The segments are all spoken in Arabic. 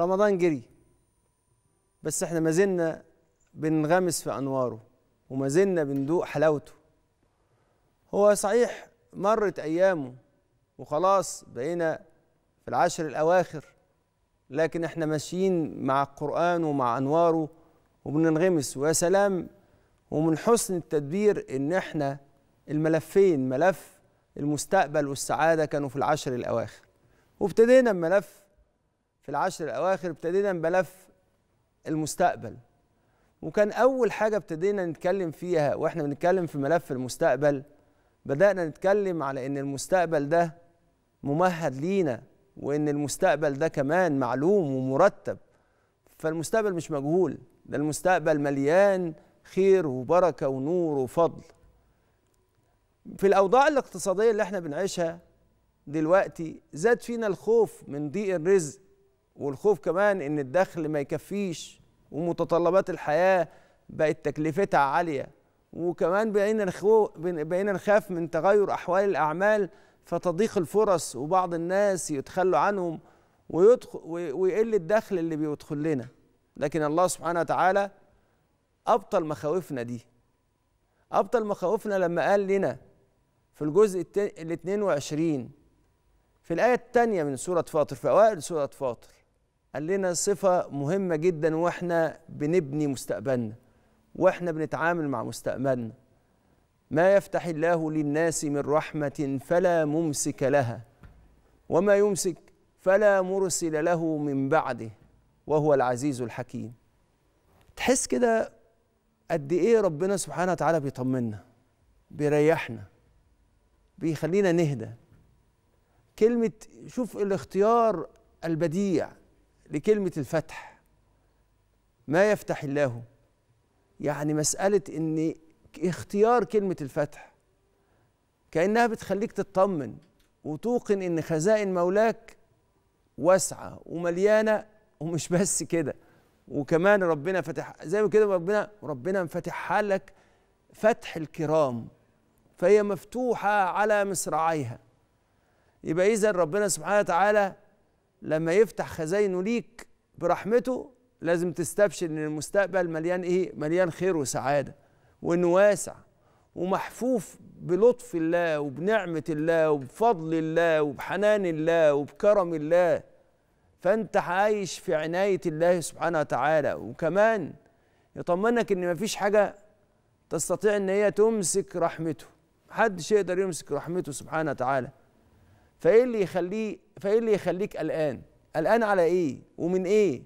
رمضان جري بس احنا ما زلنا بنغمس في انواره وما زلنا بندوق حلاوته هو صحيح مرت ايامه وخلاص بقينا في العشر الاواخر لكن احنا ماشيين مع القران ومع انواره وبننغمس ويا سلام ومن حسن التدبير ان احنا الملفين ملف المستقبل والسعاده كانوا في العشر الاواخر وابتدينا بملف في العشر الأواخر ابتدينا بملف المستقبل وكان أول حاجة ابتدينا نتكلم فيها وإحنا بنتكلم في ملف المستقبل بدأنا نتكلم على إن المستقبل ده ممهد لينا وإن المستقبل ده كمان معلوم ومرتب فالمستقبل مش مجهول ده المستقبل مليان خير وبركة ونور وفضل في الأوضاع الاقتصادية اللي احنا بنعيشها دلوقتي زاد فينا الخوف من ضيق الرزق والخوف كمان ان الدخل ما يكفيش ومتطلبات الحياه بقت تكلفتها عاليه وكمان بقينا بقينا نخاف من تغير احوال الاعمال فتضيق الفرص وبعض الناس يتخلوا عنهم ويدخل ويقل الدخل اللي بيدخل لنا لكن الله سبحانه وتعالى ابطل مخاوفنا دي ابطل مخاوفنا لما قال لنا في الجزء ال 22 في الايه الثانيه من سوره فاطر في اوائل سوره فاطر قال لنا صفة مهمة جدا واحنا بنبني مستقبلنا واحنا بنتعامل مع مستقبلنا ما يفتح الله للناس من رحمة فلا ممسك لها وما يمسك فلا مرسل له من بعده وهو العزيز الحكيم تحس كده قد ايه ربنا سبحانه وتعالى بيطمنا بيريحنا بيخلينا نهدى كلمة شوف الاختيار البديع لكلمة الفتح ما يفتح الله يعني مسألة إن اختيار كلمة الفتح كأنها بتخليك تطمن وتوقن إن خزائن مولاك واسعة ومليانة ومش بس كده وكمان ربنا فتح زي ما كده ربنا ربنا مفتحها لك فتح الكرام فهي مفتوحة على مصراعيها يبقى إذا ربنا سبحانه وتعالى لما يفتح خزاينه ليك برحمته لازم تستبشر ان المستقبل مليان ايه مليان خير وسعاده وانه واسع ومحفوف بلطف الله وبنعمه الله وبفضل الله وبحنان الله وبكرم الله فانت عايش في عنايه الله سبحانه وتعالى وكمان يطمنك ان مفيش حاجه تستطيع ان هي تمسك رحمته محدش يقدر يمسك رحمته سبحانه وتعالى فايه اللي يخليه فايه اللي يخليك قلقان قلقان على ايه ومن ايه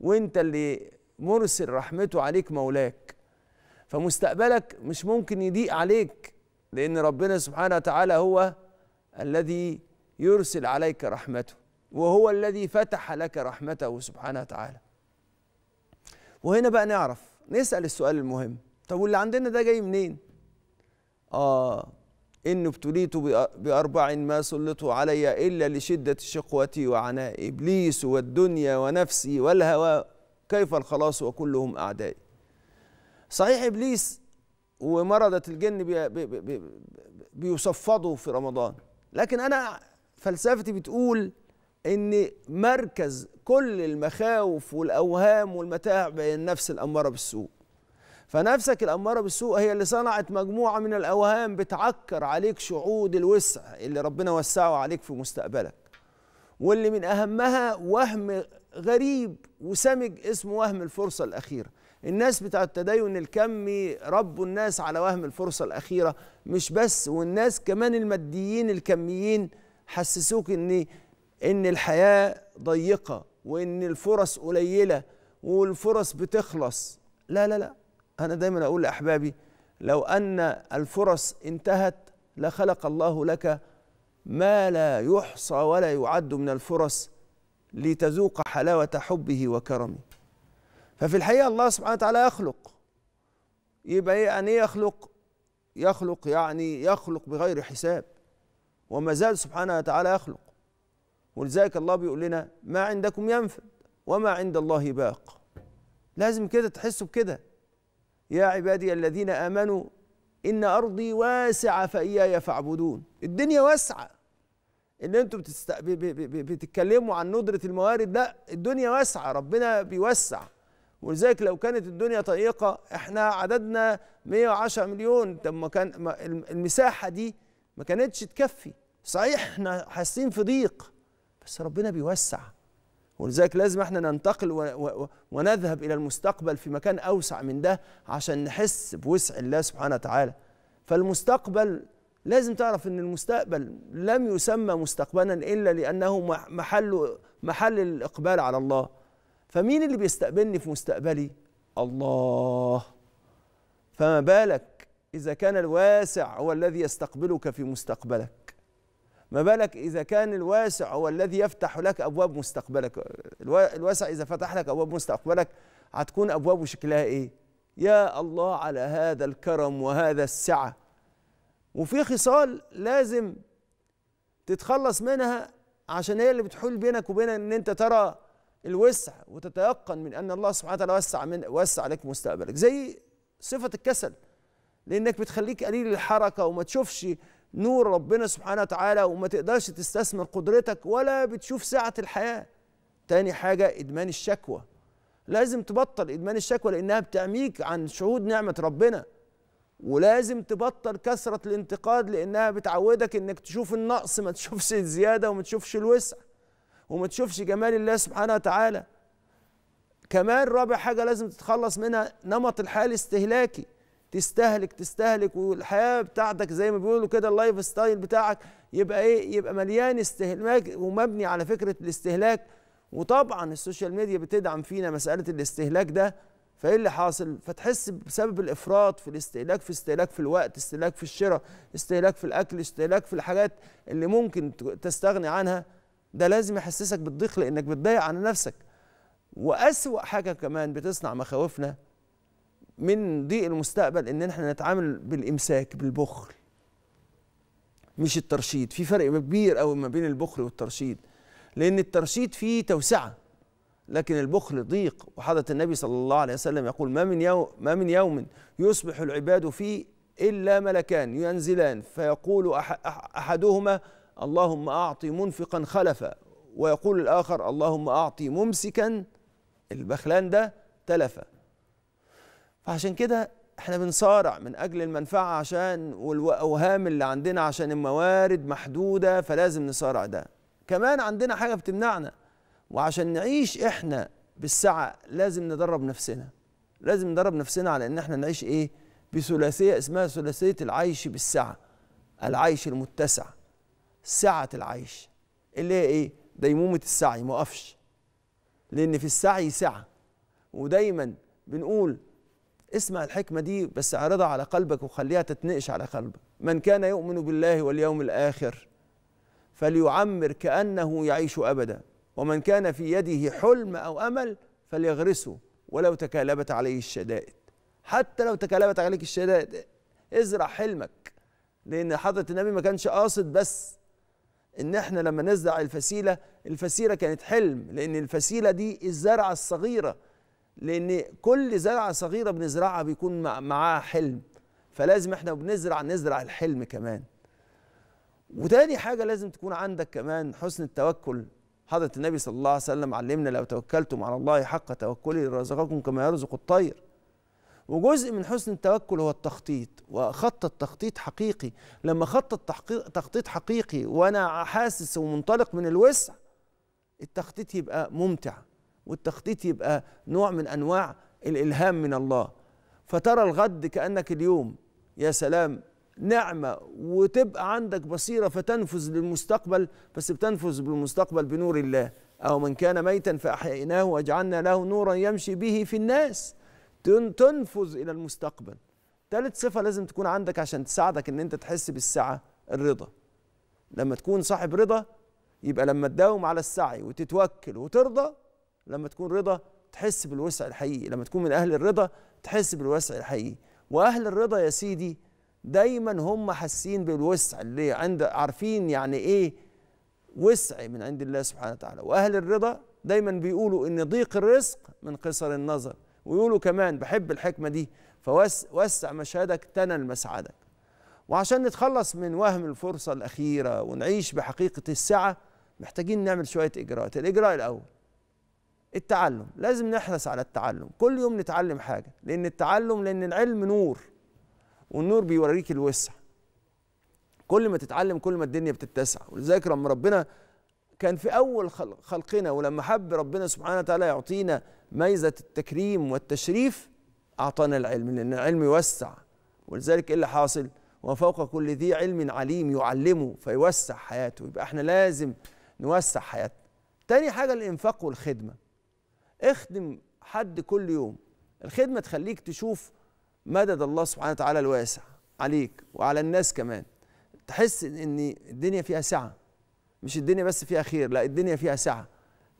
وانت اللي مرسل رحمته عليك مولاك فمستقبلك مش ممكن يضيق عليك لان ربنا سبحانه وتعالى هو الذي يرسل عليك رحمته وهو الذي فتح لك رحمته سبحانه وتعالى وهنا بقى نعرف نسال السؤال المهم طب واللي عندنا ده جاي منين اه إن ابتليت بأربع ما سلطوا علي إلا لشدة شقوتي وعناء إبليس والدنيا ونفسي والهوى كيف الخلاص وكلهم أعدائي صحيح إبليس ومرضة الجن بي بي بي بيصفدوا في رمضان لكن أنا فلسفتي بتقول إن مركز كل المخاوف والأوهام والمتاع بين النفس الأمارة بالسوء فنفسك الأمارة بالسوء هي اللي صنعت مجموعة من الأوهام بتعكر عليك شعود الوسع اللي ربنا وسعه عليك في مستقبلك واللي من أهمها وهم غريب وسمج اسمه وهم الفرصة الأخيرة الناس بتاع التدين الكمي ربوا الناس على وهم الفرصة الأخيرة مش بس والناس كمان الماديين الكميين حسسوك إن إن الحياة ضيقة وإن الفرص قليلة والفرص بتخلص لا لا لا أنا دايما أقول لأحبابي لو أن الفرص انتهت لخلق الله لك ما لا يحصى ولا يعد من الفرص لتذوق حلاوة حبه وكرمه ففي الحقيقة الله سبحانه وتعالى يخلق يبقى يعني يخلق يخلق يعني يخلق بغير حساب وما زال سبحانه وتعالى يخلق ولذلك الله بيقول لنا ما عندكم ينفد وما عند الله باق لازم كده تحسوا بكده يا عبادي الذين امنوا ان ارضي واسعه فاياي فاعبدون الدنيا واسعه اللي انتوا بتست... ب... ب... ب... بتتكلموا عن ندره الموارد لا الدنيا واسعه ربنا بيوسع ولذلك لو كانت الدنيا ضيقه احنا عددنا 110 مليون لما كان المساحه دي ما كانتش تكفي صحيح احنا حاسين في ضيق بس ربنا بيوسع ولذلك لازم احنا ننتقل ونذهب الى المستقبل في مكان اوسع من ده عشان نحس بوسع الله سبحانه وتعالى فالمستقبل لازم تعرف ان المستقبل لم يسمى مستقبلا الا لانه محل محل الاقبال على الله فمين اللي بيستقبلني في مستقبلي الله فما بالك اذا كان الواسع هو الذي يستقبلك في مستقبلك ما بالك إذا كان الواسع هو الذي يفتح لك أبواب مستقبلك الواسع إذا فتح لك أبواب مستقبلك هتكون أبوابه شكلها إيه يا الله على هذا الكرم وهذا السعة وفي خصال لازم تتخلص منها عشان هي اللي بتحول بينك وبين ان انت ترى الوسع وتتيقن من ان الله سبحانه وتعالى وسع من وسع لك مستقبلك زي صفه الكسل لانك بتخليك قليل الحركه وما تشوفش نور ربنا سبحانه وتعالى وما تقدرش تستثمر قدرتك ولا بتشوف سعة الحياة تاني حاجة إدمان الشكوى لازم تبطل إدمان الشكوى لأنها بتعميك عن شهود نعمة ربنا ولازم تبطل كثرة الانتقاد لأنها بتعودك إنك تشوف النقص ما تشوفش الزيادة وما تشوفش الوسع وما تشوفش جمال الله سبحانه وتعالى كمان رابع حاجة لازم تتخلص منها نمط الحياة الاستهلاكي تستهلك تستهلك والحياه بتاعتك زي ما بيقولوا كده اللايف ستايل بتاعك يبقى ايه يبقى مليان استهلاك ومبني على فكره الاستهلاك وطبعا السوشيال ميديا بتدعم فينا مساله الاستهلاك ده فايه اللي حاصل فتحس بسبب الافراط في الاستهلاك في استهلاك في الوقت استهلاك في الشراء استهلاك في الاكل استهلاك في الحاجات اللي ممكن تستغني عنها ده لازم يحسسك بالضيق لانك بتضيع على نفسك واسوا حاجه كمان بتصنع مخاوفنا من ضيق المستقبل ان احنا نتعامل بالامساك بالبخل مش الترشيد في فرق كبير قوي ما بين البخل والترشيد لان الترشيد فيه توسعه لكن البخل ضيق وحضره النبي صلى الله عليه وسلم يقول ما من يوم ما من يوم يصبح العباد فيه الا ملكان ينزلان فيقول احدهما اللهم اعطي منفقا خلفا ويقول الاخر اللهم اعطي ممسكا البخلان ده تلفا فعشان كده احنا بنصارع من اجل المنفعه عشان والاوهام اللي عندنا عشان الموارد محدوده فلازم نصارع ده كمان عندنا حاجه بتمنعنا وعشان نعيش احنا بالسعه لازم ندرب نفسنا لازم ندرب نفسنا على ان احنا نعيش ايه بثلاثيه اسمها ثلاثيه العيش بالسعه العيش المتسع سعه العيش اللي هي ايه ديمومه السعي ما اقفش لان في السعي سعه ودايما بنقول اسمع الحكمة دي بس اعرضها على قلبك وخليها تتنقش على قلبك من كان يؤمن بالله واليوم الآخر فليعمر كأنه يعيش أبدا ومن كان في يده حلم أو أمل فليغرسه ولو تكالبت عليه الشدائد حتى لو تكالبت عليك الشدائد ازرع حلمك لأن حضرة النبي ما كانش قاصد بس إن إحنا لما نزرع الفسيلة الفسيلة كانت حلم لأن الفسيلة دي الزرعة الصغيرة لان كل زرعه صغيره بنزرعها بيكون معاها حلم فلازم احنا بنزرع نزرع الحلم كمان وتاني حاجه لازم تكون عندك كمان حسن التوكل حضره النبي صلى الله عليه وسلم علمنا لو توكلتم على الله حق توكله رزقكم كما يرزق الطير وجزء من حسن التوكل هو التخطيط وخط تخطيط حقيقي لما خط تخطيط حقيقي وانا حاسس ومنطلق من الوسع التخطيط يبقى ممتع والتخطيط يبقى نوع من انواع الالهام من الله فترى الغد كانك اليوم يا سلام نعمه وتبقى عندك بصيره فتنفذ للمستقبل بس بتنفذ بالمستقبل بنور الله او من كان ميتا فاحييناه وجعلنا له نورا يمشي به في الناس تنفذ الى المستقبل ثالث صفه لازم تكون عندك عشان تساعدك ان انت تحس بالسعه الرضا لما تكون صاحب رضا يبقى لما تداوم على السعي وتتوكل وترضى لما تكون رضا تحس بالوسع الحقيقي لما تكون من أهل الرضا تحس بالوسع الحقيقي وأهل الرضا يا سيدي دايما هم حاسين بالوسع اللي عند عارفين يعني إيه وسع من عند الله سبحانه وتعالى وأهل الرضا دايما بيقولوا إن ضيق الرزق من قصر النظر ويقولوا كمان بحب الحكمة دي فوسع مشهدك تنل مسعدك وعشان نتخلص من وهم الفرصة الأخيرة ونعيش بحقيقة السعة محتاجين نعمل شوية إجراءات الإجراء الأول التعلم لازم نحرص على التعلم كل يوم نتعلم حاجه لان التعلم لان العلم نور والنور بيوريك الوسع كل ما تتعلم كل ما الدنيا بتتسع ولذلك لما ربنا كان في اول خلقنا ولما حب ربنا سبحانه وتعالى يعطينا ميزه التكريم والتشريف اعطانا العلم لان العلم يوسع ولذلك ايه اللي حاصل وفوق كل ذي علم عليم يعلمه فيوسع حياته يبقى احنا لازم نوسع حياتنا تاني حاجه الانفاق والخدمه اخدم حد كل يوم الخدمه تخليك تشوف مدد الله سبحانه وتعالى الواسع عليك وعلى الناس كمان تحس ان الدنيا فيها سعه مش الدنيا بس فيها خير لا الدنيا فيها سعه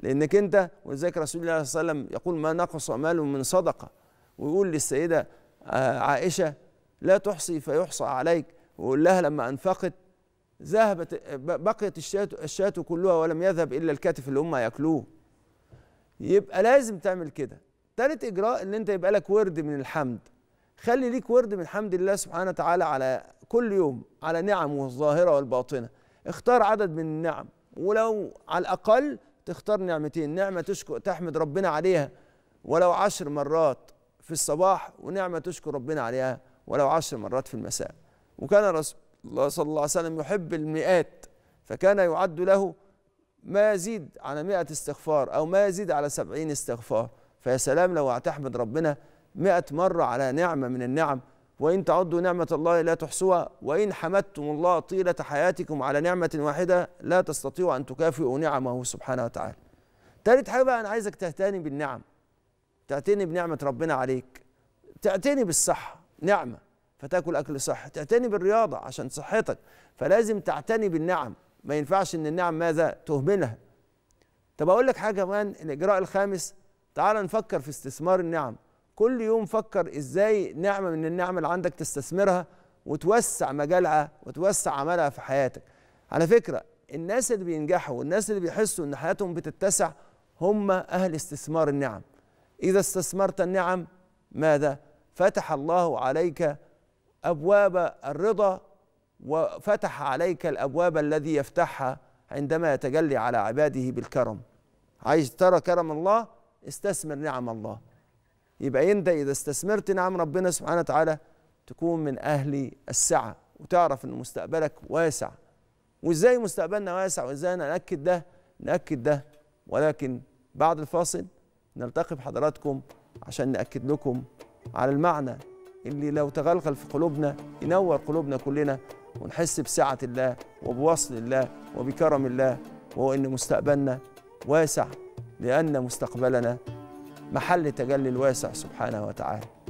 لانك انت ولذلك رسول الله صلى الله عليه وسلم يقول ما نقص مال من صدقه ويقول للسيده آه، عائشه لا تحصي فيحصى عليك ويقول لها لما انفقت ذهبت بقيت الشاة الشاة كلها ولم يذهب الا الكتف اللي هم ياكلوه يبقى لازم تعمل كده تالت اجراء ان انت يبقى لك ورد من الحمد خلي ليك ورد من حمد الله سبحانه وتعالى على كل يوم على نعمه الظاهره والباطنه اختار عدد من النعم ولو على الاقل تختار نعمتين نعمه تشكر تحمد ربنا عليها ولو عشر مرات في الصباح ونعمه تشكر ربنا عليها ولو عشر مرات في المساء وكان رسول الله صلى الله عليه وسلم يحب المئات فكان يعد له ما يزيد على 100 استغفار أو ما يزيد على 70 استغفار فيا سلام لو هتحمد ربنا 100 مرة على نعمة من النعم وإن تعدوا نعمة الله لا تحصوها وإن حمدتم الله طيلة حياتكم على نعمة واحدة لا تستطيعوا أن تكافئوا نعمه سبحانه وتعالى تالت حاجة بقى أنا عايزك تهتني بالنعم تعتني بنعمة ربنا عليك تعتني بالصحة نعمة فتاكل أكل صحي تعتني بالرياضة عشان صحتك فلازم تعتني بالنعم ما ينفعش ان النعم ماذا تهملها طب اقول لك حاجه كمان الاجراء الخامس تعال نفكر في استثمار النعم كل يوم فكر ازاي نعمه من النعم اللي عندك تستثمرها وتوسع مجالها وتوسع عملها في حياتك على فكره الناس اللي بينجحوا والناس اللي بيحسوا ان حياتهم بتتسع هم اهل استثمار النعم اذا استثمرت النعم ماذا فتح الله عليك ابواب الرضا وفتح عليك الابواب الذي يفتحها عندما يتجلي على عباده بالكرم عايز ترى كرم الله استثمر نعم الله يبقى انت اذا استثمرت نعم ربنا سبحانه وتعالى تكون من اهل السعه وتعرف ان مستقبلك واسع وازاي مستقبلنا واسع وازاي ناكد ده ناكد ده ولكن بعد الفاصل نلتقي بحضراتكم عشان ناكد لكم على المعنى اللي لو تغلغل في قلوبنا ينور قلوبنا كلنا ونحس بسعة الله وبوصل الله وبكرم الله وهو إن مستقبلنا واسع لأن مستقبلنا محل تجلي الواسع سبحانه وتعالى